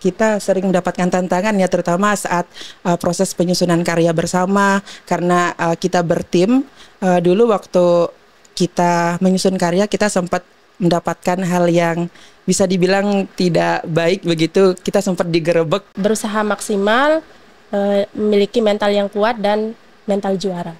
kita sering mendapatkan tantangan ya terutama saat uh, proses penyusunan karya bersama karena uh, kita bertim uh, dulu waktu kita menyusun karya kita sempat mendapatkan hal yang bisa dibilang tidak baik begitu kita sempat digerebek berusaha maksimal memiliki mental yang kuat dan mental juara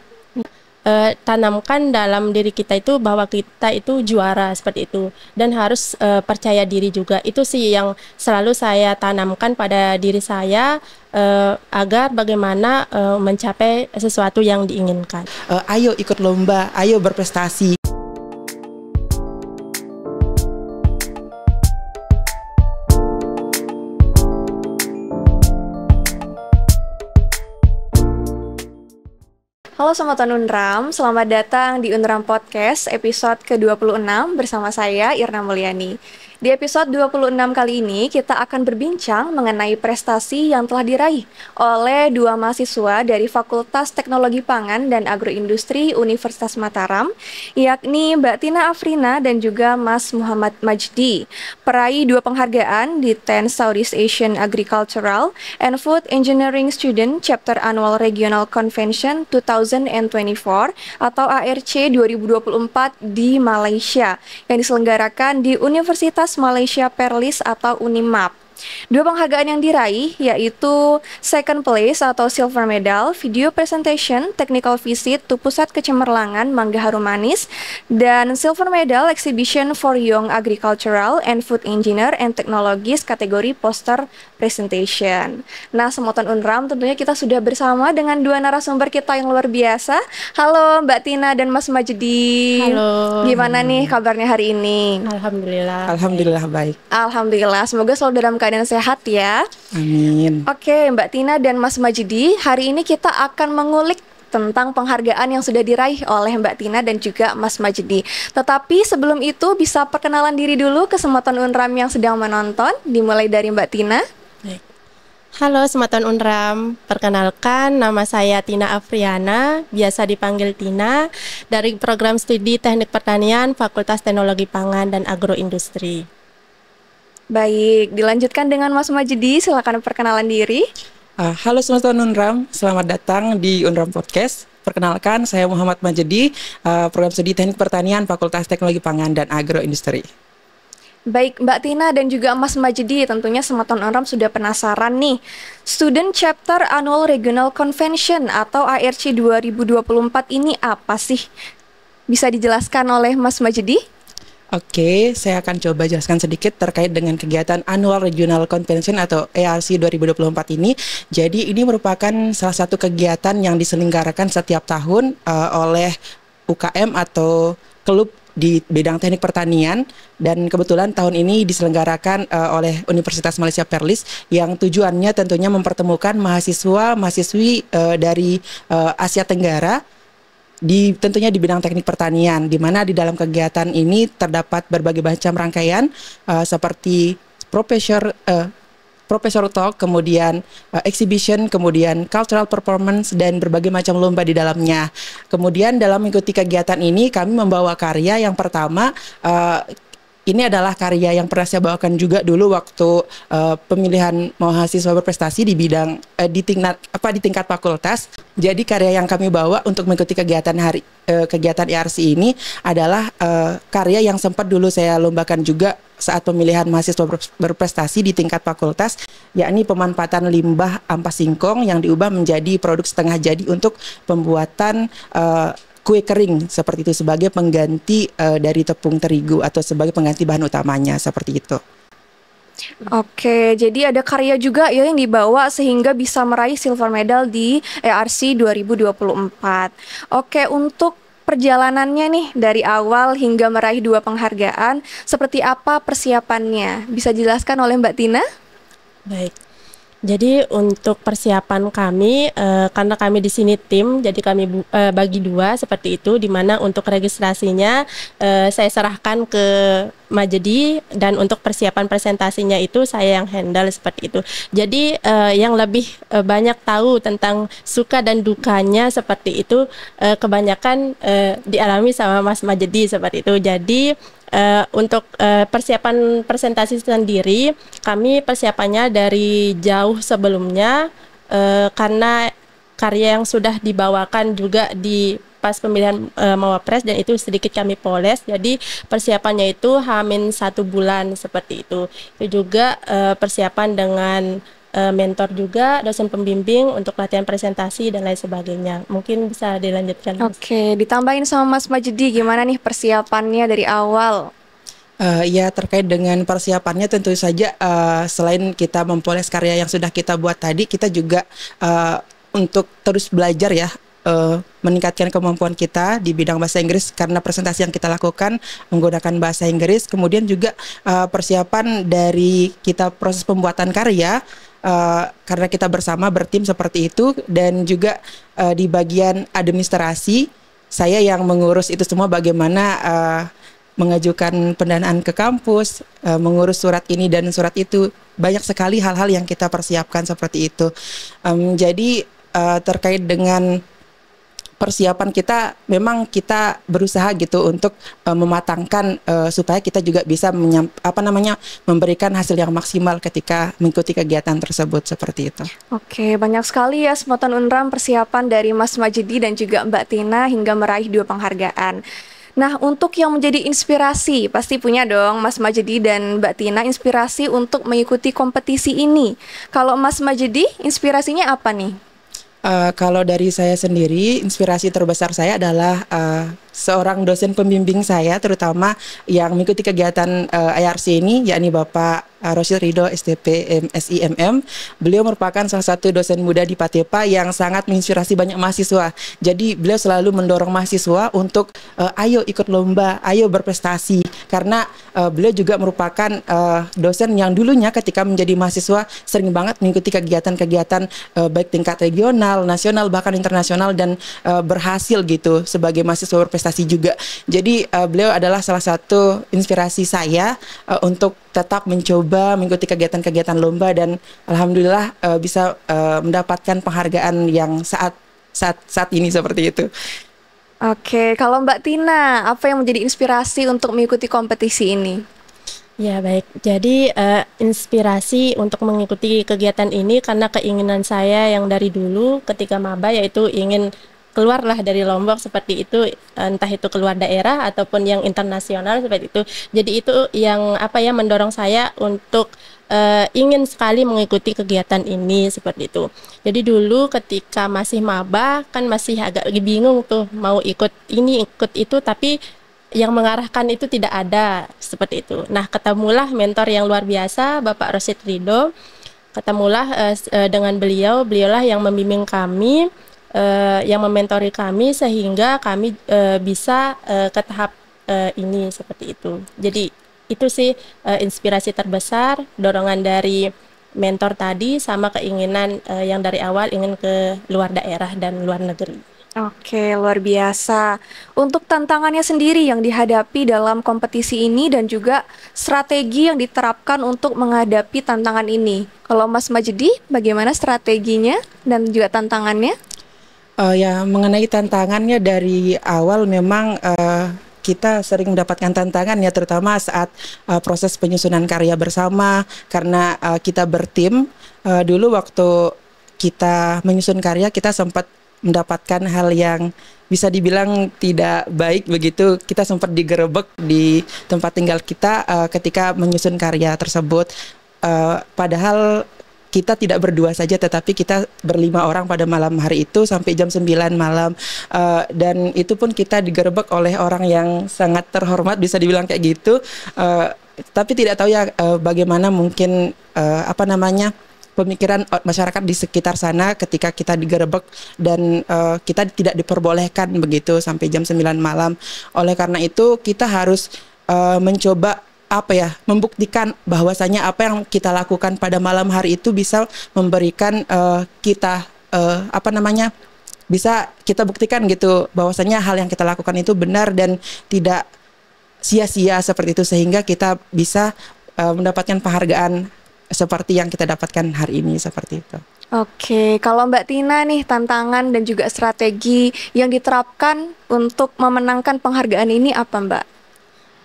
uh, tanamkan dalam diri kita itu bahwa kita itu juara seperti itu dan harus uh, percaya diri juga itu sih yang selalu saya tanamkan pada diri saya uh, agar bagaimana uh, mencapai sesuatu yang diinginkan. Uh, ayo ikut lomba, ayo berprestasi. Halo Sobat Unram, selamat datang di Unram Podcast episode ke-26 bersama saya Irna Mulyani. Di episode 26 kali ini kita akan berbincang mengenai prestasi yang telah diraih oleh dua mahasiswa dari Fakultas Teknologi Pangan dan Agroindustri Universitas Mataram, yakni Mbak Tina Afrina dan juga Mas Muhammad Majdi, peraih dua penghargaan di 10 Southeast Asian Agricultural and Food Engineering Student Chapter Annual Regional Convention 2024 atau ARC 2024 di Malaysia yang diselenggarakan di Universitas Malaysia Perlis atau UNIMAP. Dua penghargaan yang diraih yaitu second place atau silver medal video presentation technical visit to pusat kecemerlangan Mangga Harum Manis dan silver medal exhibition for young agricultural and food engineer and technologies kategori poster presentation. Nah, semoton Unram tentunya kita sudah bersama dengan dua narasumber kita yang luar biasa. Halo Mbak Tina dan Mas Majdi. Halo. Gimana nih kabarnya hari ini? Alhamdulillah. Alhamdulillah baik. Alhamdulillah. Semoga selalu dalam keadaan keadaan sehat ya. Amin. Oke, Mbak Tina dan Mas Majidi, hari ini kita akan mengulik tentang penghargaan yang sudah diraih oleh Mbak Tina dan juga Mas Majidi. Tetapi sebelum itu bisa perkenalan diri dulu ke Sematan Unram yang sedang menonton, dimulai dari Mbak Tina. Halo Sematan Unram, perkenalkan nama saya Tina Afriana, biasa dipanggil Tina, dari program studi Teknik Pertanian Fakultas Teknologi Pangan dan Agroindustri. Baik, dilanjutkan dengan Mas Majidi, silakan perkenalan diri. Uh, halo semesta Unram, selamat datang di Unram Podcast. Perkenalkan, saya Muhammad Majedi, uh, ah, program studi Teknik Pertanian Fakultas Teknologi Pangan dan Agroindustri. Baik, Mbak Tina dan juga Mas Majedi, tentunya Sematon Unram sudah penasaran nih. Student Chapter Annual Regional Convention atau ARC 2024 ini apa sih? Bisa dijelaskan oleh Mas Majedi? Oke, saya akan coba jelaskan sedikit terkait dengan kegiatan Annual Regional Convention atau ERC 2024 ini. Jadi ini merupakan salah satu kegiatan yang diselenggarakan setiap tahun uh, oleh UKM atau klub di bidang teknik pertanian dan kebetulan tahun ini diselenggarakan uh, oleh Universitas Malaysia Perlis yang tujuannya tentunya mempertemukan mahasiswa mahasiswi uh, eh, dari uh, Asia Tenggara di tentunya di bidang teknik pertanian di mana di dalam kegiatan ini terdapat berbagai macam rangkaian uh, seperti profesor uh, profesor talk kemudian uh, exhibition kemudian cultural performance dan berbagai macam lomba di dalamnya kemudian dalam mengikuti kegiatan ini kami membawa karya yang pertama uh, ini adalah karya yang pernah saya bawakan juga dulu waktu uh, pemilihan mahasiswa berprestasi di bidang uh, di tingkat apa di tingkat fakultas. Jadi karya yang kami bawa untuk mengikuti kegiatan hari uh, kegiatan IRC e ini adalah uh, karya yang sempat dulu saya lombakan juga saat pemilihan mahasiswa berprestasi di tingkat fakultas, yakni pemanfaatan limbah ampas singkong yang diubah menjadi produk setengah jadi untuk pembuatan uh, kue kering seperti itu sebagai pengganti uh, dari tepung terigu atau sebagai pengganti bahan utamanya seperti itu. Oke, jadi ada karya juga ya yang dibawa sehingga bisa meraih silver medal di ERC 2024. Oke, untuk perjalanannya nih dari awal hingga meraih dua penghargaan, seperti apa persiapannya? Bisa jelaskan oleh Mbak Tina? Baik, jadi untuk persiapan kami uh, karena kami di sini tim, jadi kami bu, uh, bagi dua seperti itu, di mana untuk registrasinya uh, saya serahkan ke Majedi dan untuk persiapan presentasinya itu saya yang handle seperti itu. Jadi uh, yang lebih uh, banyak tahu tentang suka dan dukanya seperti itu uh, kebanyakan uh, dialami sama Mas Majedi seperti itu. Jadi Eh, untuk uh, persiapan presentasi sendiri, kami persiapannya dari jauh sebelumnya uh, karena karya yang sudah dibawakan juga di pas pemilihan uh, mawapres dan itu sedikit kami poles jadi persiapannya itu hamin satu bulan seperti itu itu juga uh, persiapan dengan Eh, mentor juga, dosen pembimbing untuk latihan presentasi dan lain sebagainya. Mungkin bisa dilanjutkan. Oke, okay, ditambahin sama Mas Majdi gimana nih persiapannya dari awal? Uh, ya terkait dengan persiapannya tentu saja uh, selain kita mempoles karya yang sudah kita buat tadi, kita juga uh, untuk terus belajar ya uh, meningkatkan kemampuan kita di bidang bahasa Inggris karena presentasi yang kita lakukan menggunakan bahasa Inggris. Kemudian juga uh, persiapan dari kita proses pembuatan karya uh, karena kita bersama bertim seperti itu dan juga uh, di bagian administrasi saya yang mengurus itu semua bagaimana uh, mengajukan pendanaan ke kampus, uh, mengurus surat ini dan surat itu banyak sekali hal-hal yang kita persiapkan seperti itu. Um, jadi uh, terkait dengan persiapan kita memang kita berusaha gitu untuk uh, mematangkan uh, supaya kita juga bisa apa namanya memberikan hasil yang maksimal ketika mengikuti kegiatan tersebut seperti itu. Oke, banyak sekali ya Semoton Unram persiapan dari Mas Majidi dan juga Mbak Tina hingga meraih dua penghargaan. Nah, untuk yang menjadi inspirasi, pasti punya dong Mas Majedi dan Mbak Tina inspirasi untuk mengikuti kompetisi ini. Kalau Mas Majedi, inspirasinya apa nih? Eh, kalau dari saya sendiri, inspirasi terbesar saya adalah uh, seorang dosen pembimbing saya terutama yang mengikuti kegiatan uh, eh, IRC ini yakni Bapak uh, eh, Rosil Rido STP SIMM. Beliau merupakan salah satu dosen muda di Patepa yang sangat menginspirasi banyak mahasiswa. Jadi beliau selalu mendorong mahasiswa untuk uh, ayo ikut lomba, ayo berprestasi karena uh, beliau juga merupakan uh, dosen yang dulunya ketika menjadi mahasiswa sering banget mengikuti kegiatan-kegiatan uh, baik tingkat regional, nasional bahkan internasional dan uh, berhasil gitu sebagai mahasiswa berprestasi investasi juga. Jadi uh, beliau adalah salah satu inspirasi saya uh, untuk tetap mencoba mengikuti kegiatan-kegiatan lomba dan alhamdulillah uh, bisa uh, mendapatkan penghargaan yang saat saat saat ini seperti itu. Oke, kalau Mbak Tina, apa yang menjadi inspirasi untuk mengikuti kompetisi ini? Ya baik, jadi uh, inspirasi untuk mengikuti kegiatan ini karena keinginan saya yang dari dulu ketika maba yaitu ingin keluarlah dari Lombok seperti itu entah itu keluar daerah ataupun yang internasional seperti itu. Jadi itu yang apa ya mendorong saya untuk uh, ingin sekali mengikuti kegiatan ini seperti itu. Jadi dulu ketika masih maba kan masih agak bingung tuh mau ikut ini ikut itu tapi yang mengarahkan itu tidak ada seperti itu. Nah ketemulah mentor yang luar biasa Bapak Rosit Rido, ketemulah uh, dengan beliau, beliaulah yang membimbing kami uh, yang mementori kami sehingga kami uh, bisa uh, ke tahap uh, ini seperti itu. Jadi itu sih uh, inspirasi terbesar, dorongan dari mentor tadi sama keinginan uh, yang dari awal ingin ke luar daerah dan luar negeri. Oke, luar biasa. Untuk tantangannya sendiri yang dihadapi dalam kompetisi ini dan juga strategi yang diterapkan untuk menghadapi tantangan ini. Kalau Mas Majdi, bagaimana strateginya dan juga tantangannya? Uh, ya mengenai tantangannya dari awal memang uh, kita sering mendapatkan tantangan ya terutama saat uh, proses penyusunan karya bersama karena uh, kita bertim uh, dulu waktu kita menyusun karya kita sempat mendapatkan hal yang bisa dibilang tidak baik begitu kita sempat digerebek di tempat tinggal kita uh, ketika menyusun karya tersebut uh, padahal kita tidak berdua saja tetapi kita berlima orang pada malam hari itu sampai jam 9 malam uh, dan itu pun kita digerebek oleh orang yang sangat terhormat bisa dibilang kayak gitu uh, tapi tidak tahu ya uh, bagaimana mungkin uh, apa namanya pemikiran masyarakat di sekitar sana ketika kita digerebek dan uh, kita tidak diperbolehkan begitu sampai jam 9 malam oleh karena itu kita harus uh, mencoba apa ya membuktikan bahwasanya apa yang kita lakukan pada malam hari itu bisa memberikan uh, kita uh, apa namanya bisa kita buktikan gitu bahwasanya hal yang kita lakukan itu benar dan tidak sia-sia seperti itu sehingga kita bisa uh, mendapatkan penghargaan seperti yang kita dapatkan hari ini seperti itu. Oke, kalau Mbak Tina nih tantangan dan juga strategi yang diterapkan untuk memenangkan penghargaan ini apa Mbak?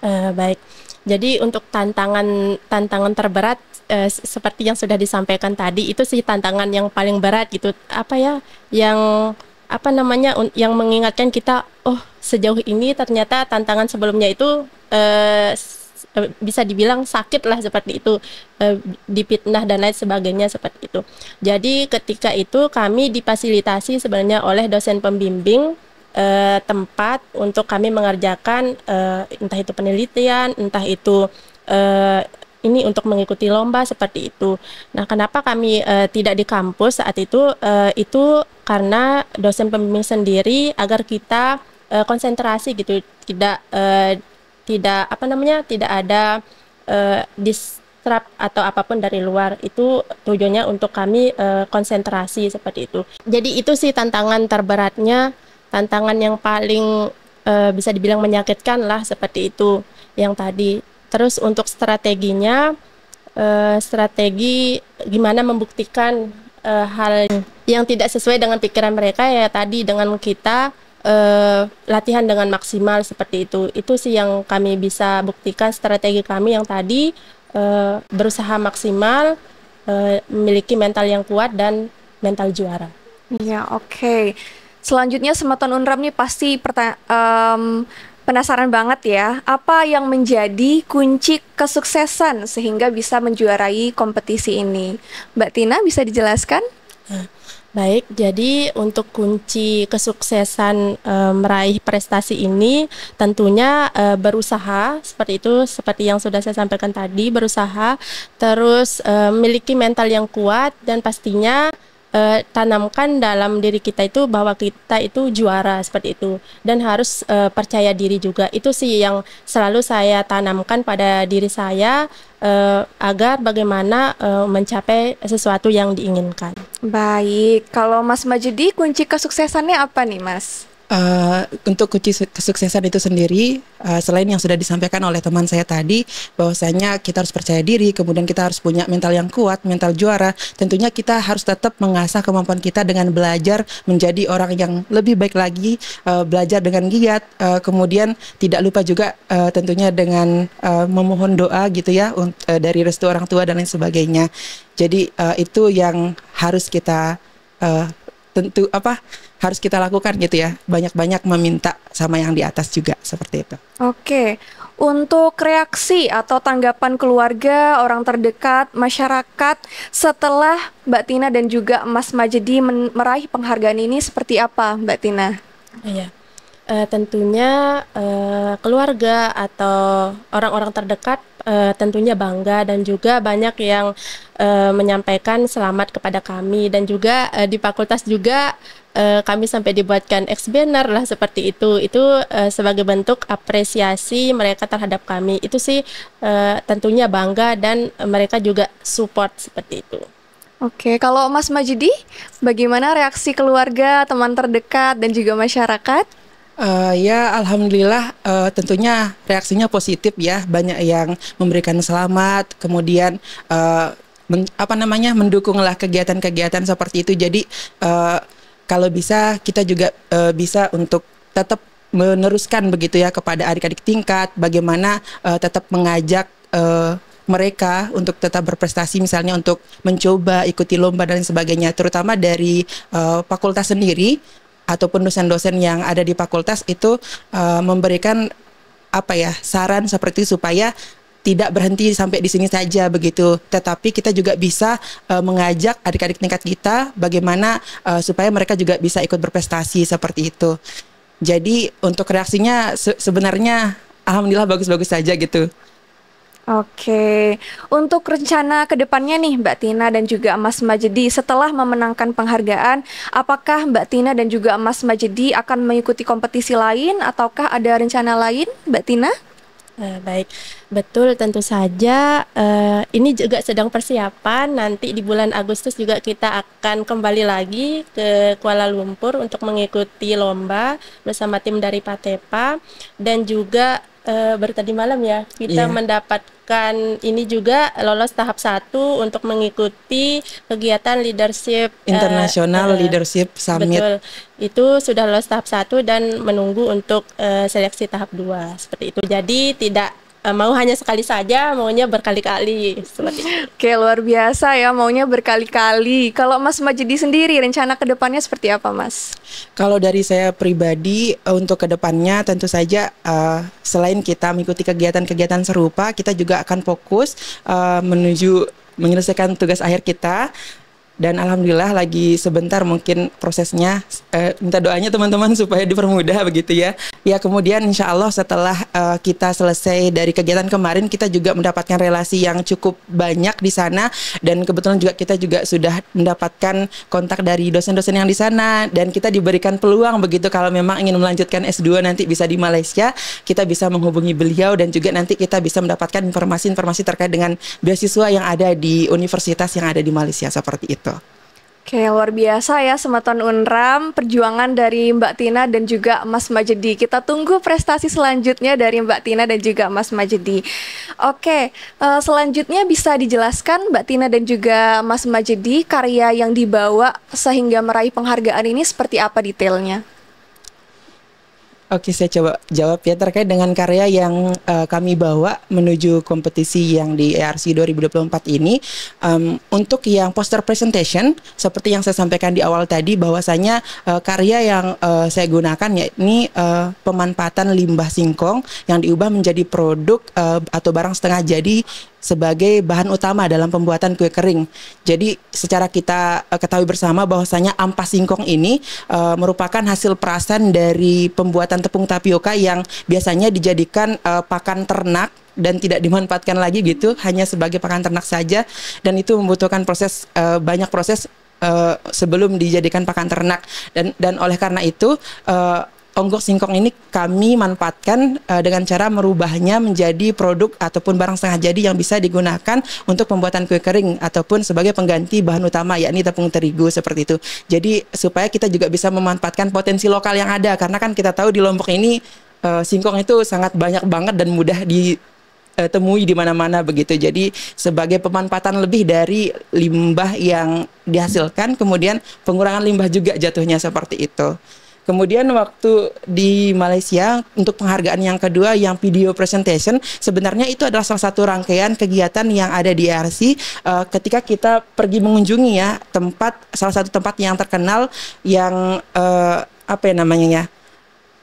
Uh, baik, jadi untuk tantangan tantangan terberat eh, seperti yang sudah disampaikan tadi itu sih tantangan yang paling berat gitu. Apa ya yang apa namanya yang mengingatkan kita oh sejauh ini ternyata tantangan sebelumnya itu eh, eh, bisa dibilang sakit lah seperti itu eh, dipitnah dan lain sebagainya seperti itu. Jadi ketika itu kami dipasilitasi sebenarnya oleh dosen pembimbing uh, tempat untuk kami mengerjakan uh, entah itu penelitian, entah itu uh, ini untuk mengikuti lomba seperti itu. Nah, kenapa kami uh, tidak di kampus saat itu? Uh, itu karena dosen pembimbing sendiri agar kita uh, konsentrasi gitu, tidak tidak apa namanya, tidak ada distrap atau apapun dari luar. Itu tujuannya untuk kami konsentrasi seperti itu. Jadi itu sih tantangan terberatnya tantangan yang paling e, bisa dibilang menyakitkan lah seperti itu yang tadi. Terus untuk strateginya, e, strategi gimana membuktikan e, hal yang tidak sesuai dengan pikiran mereka ya tadi dengan kita e, latihan dengan maksimal seperti itu. Itu sih yang kami bisa buktikan strategi kami yang tadi e, berusaha maksimal, memiliki mental yang kuat dan mental juara. Iya, oke. Okay. Selanjutnya Sematon Unram nih pasti um, penasaran banget ya, apa yang menjadi kunci kesuksesan sehingga bisa menjuarai kompetisi ini? Mbak Tina bisa dijelaskan? Nah, baik, jadi untuk kunci kesuksesan e, meraih prestasi ini tentunya e, berusaha seperti itu, seperti yang sudah saya sampaikan tadi, berusaha terus e, eh, memiliki mental yang kuat dan pastinya uh, tanamkan dalam diri kita itu bahwa kita itu juara seperti itu dan harus uh, percaya diri juga itu sih yang selalu saya tanamkan pada diri saya uh, agar bagaimana uh, mencapai sesuatu yang diinginkan. Baik, kalau Mas Majudi kunci kesuksesannya apa nih Mas? Uh, untuk kunci kesuksesan itu sendiri, uh, selain yang sudah disampaikan oleh teman saya tadi, bahwasanya kita harus percaya diri, kemudian kita harus punya mental yang kuat, mental juara. Tentunya kita harus tetap mengasah kemampuan kita dengan belajar menjadi orang yang lebih baik lagi, uh, belajar dengan giat, uh, kemudian tidak lupa juga uh, tentunya dengan uh, memohon doa gitu ya uh, dari restu orang tua dan lain sebagainya. Jadi uh, itu yang harus kita uh, tentu apa harus kita lakukan gitu ya banyak-banyak meminta sama yang di atas juga seperti itu. Oke, untuk reaksi atau tanggapan keluarga, orang terdekat, masyarakat setelah Mbak Tina dan juga Mas Majedi meraih penghargaan ini seperti apa Mbak Tina? Iya uh, tentunya uh, keluarga atau orang-orang terdekat uh, tentunya bangga dan juga banyak yang uh, menyampaikan selamat kepada kami dan juga uh, di fakultas juga uh, kami sampai dibuatkan ex banner lah seperti itu itu uh, sebagai bentuk apresiasi mereka terhadap kami itu sih uh, tentunya bangga dan mereka juga support seperti itu. Oke, kalau Mas Majidi, bagaimana reaksi keluarga, teman terdekat, dan juga masyarakat? Uh, ya, alhamdulillah uh, tentunya reaksinya positif ya, banyak yang memberikan selamat, kemudian uh, men, apa namanya mendukunglah kegiatan-kegiatan seperti itu. Jadi uh, kalau bisa kita juga uh, bisa untuk tetap meneruskan begitu ya kepada adik-adik tingkat, bagaimana uh, tetap mengajak. Uh, mereka untuk tetap berprestasi misalnya untuk mencoba ikuti lomba dan sebagainya terutama dari uh, fakultas sendiri ataupun dosen-dosen yang ada di fakultas itu uh, memberikan apa ya saran seperti supaya tidak berhenti sampai di sini saja begitu, tetapi kita juga bisa uh, mengajak adik-adik tingkat kita bagaimana uh, supaya mereka juga bisa ikut berprestasi seperti itu. Jadi untuk reaksinya se sebenarnya alhamdulillah bagus-bagus saja gitu. Oke, untuk rencana kedepannya nih Mbak Tina dan juga Mas Majedi setelah memenangkan penghargaan, apakah Mbak Tina dan juga Mas Majedi akan mengikuti kompetisi lain ataukah ada rencana lain Mbak Tina? Uh, baik, betul tentu saja uh, ini juga sedang persiapan nanti di bulan Agustus juga kita akan kembali lagi ke Kuala Lumpur untuk mengikuti lomba bersama tim dari Patepa dan juga uh, eh, baru tadi malam ya kita yeah. mendapat akan ini juga lolos tahap satu untuk mengikuti kegiatan leadership eh, internasional uh, eh, leadership summit. Betul. Itu sudah lolos tahap satu dan menunggu untuk uh, seleksi tahap dua seperti itu. Jadi tidak Eh, mau hanya sekali saja, maunya berkali-kali. Oke, luar biasa ya, maunya berkali-kali. Kalau Mas Majdi sendiri, rencana kedepannya seperti apa, Mas? Kalau dari saya pribadi, eh, untuk kedepannya tentu saja uh, selain kita mengikuti kegiatan-kegiatan serupa, kita juga akan fokus uh, menuju menyelesaikan tugas akhir kita dan alhamdulillah lagi sebentar mungkin prosesnya uh, minta doanya teman-teman supaya dipermudah begitu ya ya kemudian insya Allah setelah uh, kita selesai dari kegiatan kemarin kita juga mendapatkan relasi yang cukup banyak di sana dan kebetulan juga kita juga sudah mendapatkan kontak dari dosen-dosen yang di sana dan kita diberikan peluang begitu kalau memang ingin melanjutkan S2 nanti bisa di Malaysia kita bisa menghubungi beliau dan juga nanti kita bisa mendapatkan informasi-informasi terkait dengan beasiswa yang ada di universitas yang ada di Malaysia seperti itu gitu. Oke, luar biasa ya semeton Unram, perjuangan dari Mbak Tina dan juga Mas Majedi. Kita tunggu prestasi selanjutnya dari Mbak Tina dan juga Mas Majedi. Oke, eh, selanjutnya bisa dijelaskan Mbak Tina dan juga Mas Majedi karya yang dibawa sehingga meraih penghargaan ini seperti apa detailnya? Oke, saya coba jawab ya terkait dengan karya yang uh, kami bawa menuju kompetisi yang di ERC 2024 ini. Um, untuk yang poster presentation, seperti yang saya sampaikan di awal tadi, bahwasanya uh, karya yang uh, saya gunakan yakni uh, pemanfaatan limbah singkong yang diubah menjadi produk uh, atau barang setengah jadi sebagai bahan utama dalam pembuatan kue kering. Jadi secara kita eh, ketahui bersama bahwasanya ampas singkong ini uh, merupakan hasil perasan dari pembuatan tepung tapioka yang biasanya dijadikan uh, pakan ternak dan tidak dimanfaatkan lagi gitu hanya sebagai pakan ternak saja dan itu membutuhkan proses uh, banyak proses uh, sebelum dijadikan pakan ternak dan dan oleh karena itu onggok singkong ini kami manfaatkan uh, dengan cara merubahnya menjadi produk ataupun barang setengah jadi yang bisa digunakan untuk pembuatan kue kering ataupun sebagai pengganti bahan utama yakni tepung terigu seperti itu. Jadi supaya kita juga bisa memanfaatkan potensi lokal yang ada karena kan kita tahu di Lombok ini uh, singkong itu sangat banyak banget dan mudah di eh, temui di mana-mana begitu. Jadi sebagai pemanfaatan lebih dari limbah yang dihasilkan, kemudian pengurangan limbah juga jatuhnya seperti itu. Kemudian waktu di Malaysia untuk penghargaan yang kedua yang video presentation sebenarnya itu adalah salah satu rangkaian kegiatan yang ada di ARC uh, eh, ketika kita pergi mengunjungi ya tempat salah satu tempat yang terkenal yang uh, apa ya namanya ya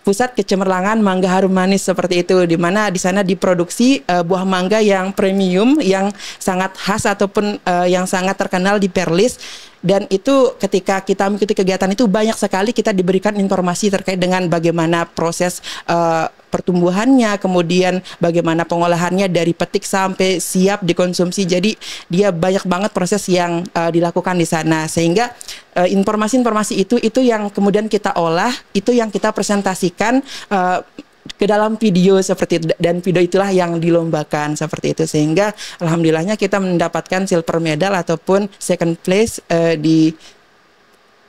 pusat kecemerlangan mangga harum manis seperti itu di mana di sana diproduksi uh, buah mangga yang premium yang sangat khas ataupun uh, yang sangat terkenal di Perlis dan itu ketika kita mengikuti kegiatan itu banyak sekali kita diberikan informasi terkait dengan bagaimana proses uh, pertumbuhannya, kemudian bagaimana pengolahannya dari petik sampai siap dikonsumsi. Jadi dia banyak banget proses yang uh, dilakukan di sana sehingga eh, informasi-informasi uh, itu itu yang kemudian kita olah, itu yang kita presentasikan uh, ke dalam video seperti itu dan video itulah yang dilombakan seperti itu sehingga alhamdulillahnya kita mendapatkan silver medal ataupun second place uh, di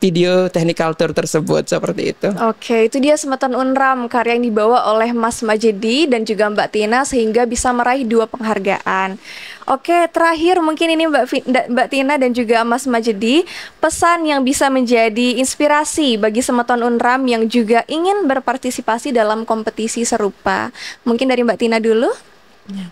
video teknik tour tersebut seperti itu. Oke, itu dia Semeton Unram karya yang dibawa oleh Mas Majedi dan juga Mbak Tina sehingga bisa meraih dua penghargaan. Oke, terakhir mungkin ini Mbak, Mbak Tina dan juga Mas Majedi, pesan yang bisa menjadi inspirasi bagi semeton Unram yang juga ingin berpartisipasi dalam kompetisi serupa. Mungkin dari Mbak Tina dulu. Ya.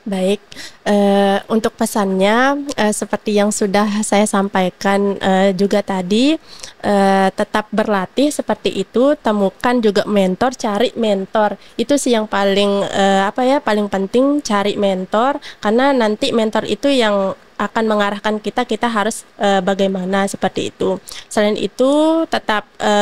Baik, uh, untuk pesannya uh, seperti yang sudah saya sampaikan uh, juga tadi, uh, tetap berlatih seperti itu, temukan juga mentor, cari mentor. Itu sih yang paling uh, apa ya, paling penting cari mentor karena nanti mentor itu yang akan mengarahkan kita kita harus e, bagaimana seperti itu. Selain itu tetap e,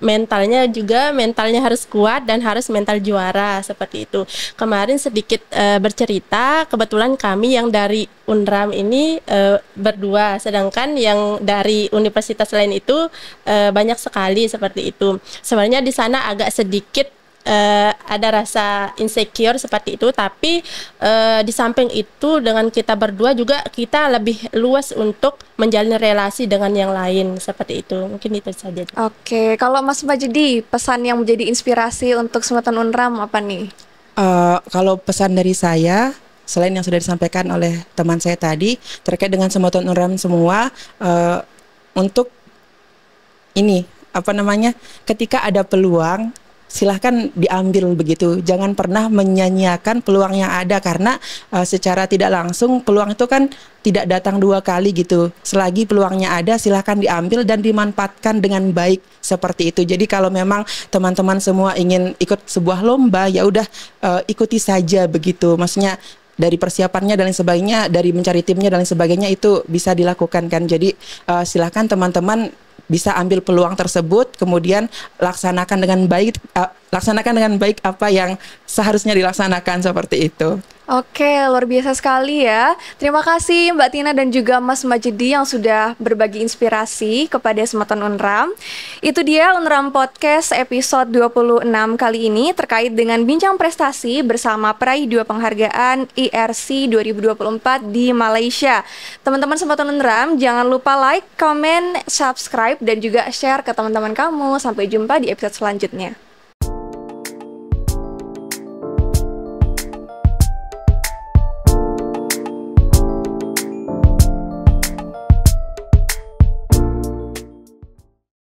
mentalnya juga mentalnya harus kuat dan harus mental juara seperti itu. Kemarin sedikit e, bercerita kebetulan kami yang dari Unram ini e, berdua sedangkan yang dari universitas lain itu e, banyak sekali seperti itu. Sebenarnya di sana agak sedikit uh, ada rasa insecure seperti itu tapi uh, di samping itu dengan kita berdua juga kita lebih luas untuk menjalin relasi dengan yang lain seperti itu mungkin itu saja oke okay. kalau Mas Majdi pesan yang menjadi inspirasi untuk Sematan Unram apa nih uh, kalau pesan dari saya selain yang sudah disampaikan oleh teman saya tadi terkait dengan Sematan Unram semua uh, untuk ini apa namanya ketika ada peluang silahkan diambil begitu. Jangan pernah menyanyiakan peluang yang ada karena uh, secara tidak langsung peluang itu kan tidak datang dua kali gitu. Selagi peluangnya ada silahkan diambil dan dimanfaatkan dengan baik seperti itu. Jadi kalau memang teman-teman semua ingin ikut sebuah lomba ya udah uh, ikuti saja begitu. Maksudnya dari persiapannya dan lain sebagainya, dari mencari timnya dan lain sebagainya itu bisa dilakukan kan. Jadi uh, silahkan teman-teman bisa ambil peluang tersebut kemudian laksanakan dengan baik eh, laksanakan dengan baik apa yang seharusnya dilaksanakan seperti itu. Oke, luar biasa sekali ya. Terima kasih Mbak Tina dan juga Mas Majidi yang sudah berbagi inspirasi kepada Semeton Unram. Itu dia Unram Podcast episode 26 kali ini terkait dengan bincang prestasi bersama peraih dua penghargaan IRC e 2024 di Malaysia. Teman-teman Semeton Unram, jangan lupa like, comment, subscribe, dan juga share ke teman-teman kamu. Sampai jumpa di episode selanjutnya.